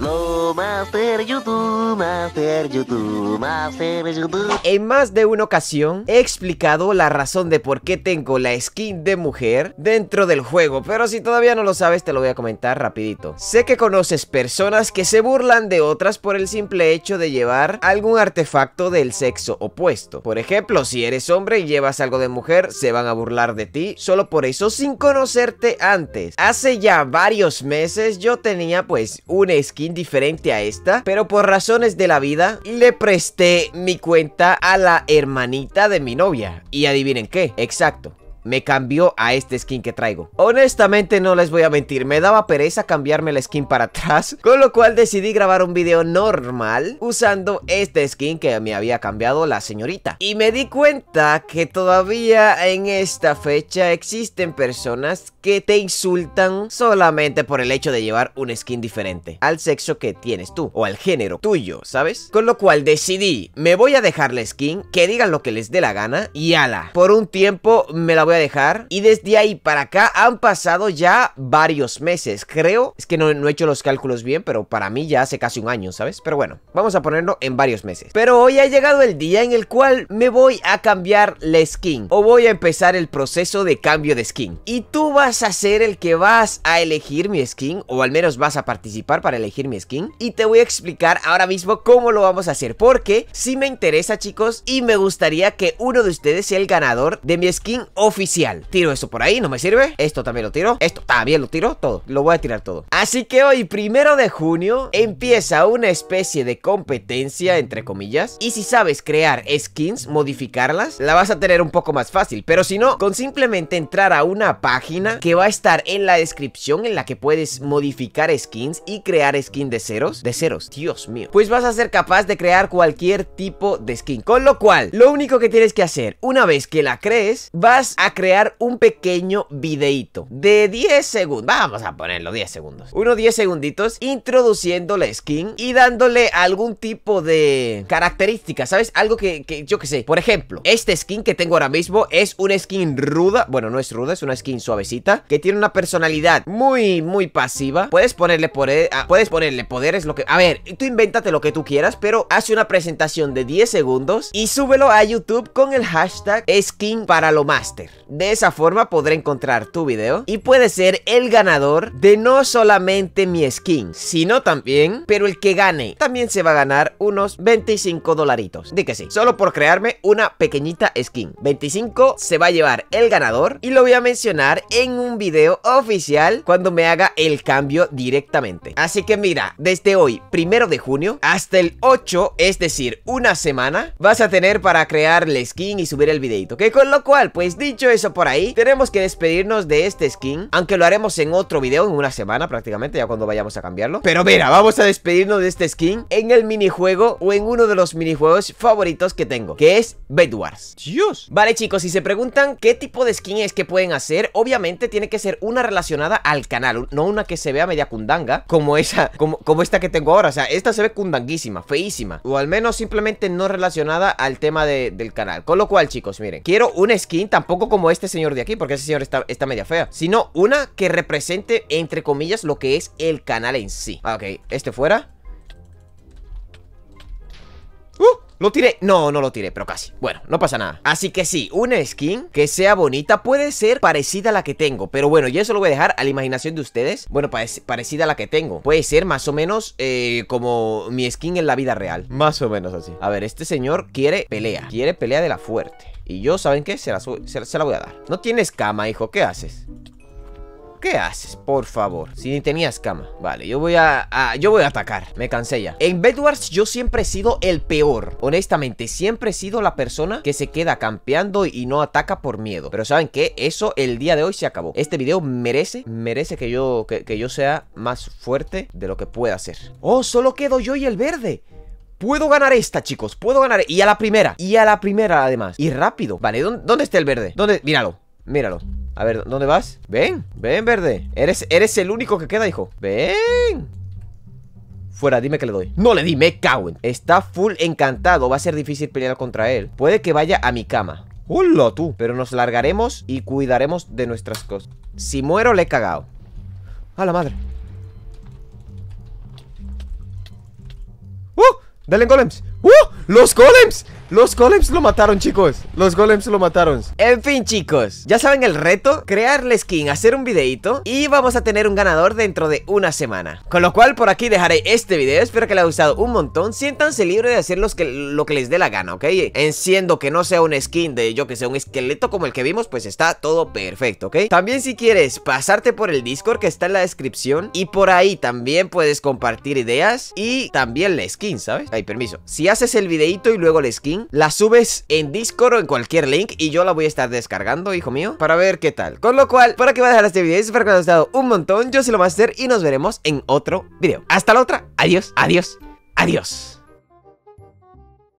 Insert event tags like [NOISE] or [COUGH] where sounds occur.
Master YouTube, Master YouTube. En más de una ocasión he explicado la razón de por qué tengo la skin de mujer dentro del juego, pero si todavía no lo sabes te lo voy a comentar rapidito. Sé que conoces personas que se burlan de otras por el simple hecho de llevar algún artefacto del sexo opuesto. Por ejemplo, si eres hombre y llevas algo de mujer, se van a burlar de ti solo por eso sin conocerte antes. Hace ya varios meses yo tenía pues una skin Indiferente a esta Pero por razones de la vida Le presté mi cuenta a la hermanita de mi novia Y adivinen qué, exacto me cambió a este skin que traigo. Honestamente no les voy a mentir, me daba pereza cambiarme la skin para atrás, [LAUGHS] con lo cual decidí grabar un video normal usando este skin que me había cambiado la señorita. Y me di cuenta que todavía en esta fecha existen personas que te insultan solamente por el hecho de llevar un skin diferente al sexo que tienes tú o al género tuyo, ¿sabes? Con lo cual decidí, me voy a dejar la skin, que digan lo que les dé la gana y ala, por un tiempo me la voy a dejar. Y desde ahí para acá han pasado ya varios meses, creo. Es que no, he hecho los cálculos bien, pero para mí ya hace casi un año, ¿sabes? Pero bueno, vamos a ponerlo en varios meses. Pero hoy ha llegado el día en el cual me voy a cambiar la skin. O voy a empezar el proceso de cambio de skin. Y tú vas a ser el que vas a elegir mi skin, o al menos vas a participar para elegir mi skin. Y te voy a explicar ahora mismo cómo lo vamos a hacer. Porque si me interesa, chicos, y me gustaría que uno de ustedes sea el ganador de mi skin oficial Tiro eso por ahí, no me sirve Esto también lo tiro, esto también lo tiro, todo Lo voy a tirar todo Así que hoy, primero de junio Empieza una especie de competencia, entre comillas Y si sabes crear skins, modificarlas La vas a tener un poco más fácil Pero si no, con simplemente entrar a una página Que va a estar en la descripción En la que puedes modificar skins Y crear skin de ceros De ceros, Dios mío Pues vas a ser capaz de crear cualquier tipo de skin Con lo cual, lo único que tienes que hacer Una vez que la crees, vas a crear un pequeño videíto de 10 segundos. Vamos a ponerlo 10 segundos. Unos 10 segunditos introduciendo la skin y dándole algún tipo de característica, ¿sabes? Algo que, yo que sé. Por ejemplo, este skin que tengo ahora mismo es una skin ruda. Bueno, no es ruda, es una skin suavecita que tiene una personalidad muy, muy pasiva. Puedes ponerle poder, ah, puedes ponerle poderes, lo que... A ver, tú invéntate lo que tú quieras, pero hace una presentación de 10 segundos y súbelo a YouTube con el hashtag skin para lo master. De esa forma podré encontrar tu video y puede ser el ganador de no solamente mi skin, sino también, pero el que gane también se va a ganar unos 25 dolaritos. De que sí, solo por crearme una pequeñita skin. 25 se va a llevar el ganador y lo voy a mencionar en un video oficial cuando me haga el cambio directamente. Así que mira, desde hoy, primero de junio, hasta el 8, es decir, una semana, vas a tener para crear la skin y subir el videito. Que con lo cual, pues dicho eso por ahí Tenemos que despedirnos de este skin Aunque lo haremos en otro video, en una semana prácticamente Ya cuando vayamos a cambiarlo Pero mira, vamos a despedirnos de este skin En el minijuego o en uno de los minijuegos favoritos que tengo Que es Bedwars Dios Vale chicos, si se preguntan qué tipo de skin es que pueden hacer Obviamente tiene que ser una relacionada al canal No una que se vea media kundanga Como esa, como, como esta que tengo ahora O sea, esta se ve kundanguísima, feísima O al menos simplemente no relacionada al tema del canal Con lo cual chicos, miren Quiero un skin tampoco como este señor de aquí, porque ese señor está, está media fea, sino una que represente, entre comillas, lo que es el canal en sí. Ah, ok, este fuera. Uh, ¿Lo tiré? No, no lo tiré, pero casi Bueno, no pasa nada Así que sí, una skin que sea bonita Puede ser parecida a la que tengo Pero bueno, yo eso lo voy a dejar a la imaginación de ustedes Bueno, parecida a la que tengo Puede ser más o menos eh, como mi skin en la vida real Más o menos así A ver, este señor quiere pelea Quiere pelea de la fuerte y yo, ¿saben qué? Se la, se, la voy a dar. No tienes cama, hijo. ¿Qué haces? ¿Qué haces? Por favor. Si ni tenías cama. Vale, yo voy a, Yo voy a atacar. Me cansé ya. En Bedwars yo siempre he sido el peor. Honestamente, siempre he sido la persona que se queda campeando y no ataca por miedo. Pero ¿saben qué? Eso el día de hoy se acabó. Este video merece, merece que yo, que, que yo sea más fuerte de lo que pueda ser. ¡Oh, solo quedo yo y el verde! Puedo ganar esta, chicos Puedo ganar Y a la primera Y a la primera, además Y rápido Vale, ¿dónde, está el verde? ¿Dónde? Míralo Míralo A ver, ¿dónde vas? Ven, ven, verde Eres, eres el único que queda, hijo Ven Fuera, dime que le doy No le di, me cago Está full encantado Va a ser difícil pelear contra él Puede que vaya a mi cama ¡Hola tú! Pero nos largaremos y cuidaremos de nuestras cosas Si muero, le he cagado A la madre Dale golems. ¡Uh! ¡Los golems! Los golems lo mataron, chicos Los golems lo mataron En fin, chicos Ya saben el reto Crear la skin, hacer un videito Y vamos a tener un ganador dentro de una semana Con lo cual, por aquí dejaré este video Espero que les haya gustado un montón Siéntanse libres de hacer que, lo que les dé la gana, ¿ok? Enciendo que no sea un skin de, yo que sé, un esqueleto como el que vimos Pues está todo perfecto, ¿ok? También si quieres pasarte por el Discord que está en la descripción Y por ahí también puedes compartir ideas Y también la skin, ¿sabes? Ay, permiso Si haces el videito y luego la skin la subes en Discord o en cualquier link y yo la voy a estar descargando, hijo mío, para ver qué tal. Con lo cual, para que voy a dejar este video, espero que os haya gustado un montón, yo soy lo master y nos veremos en otro video. Hasta la otra, adiós, adiós, adiós.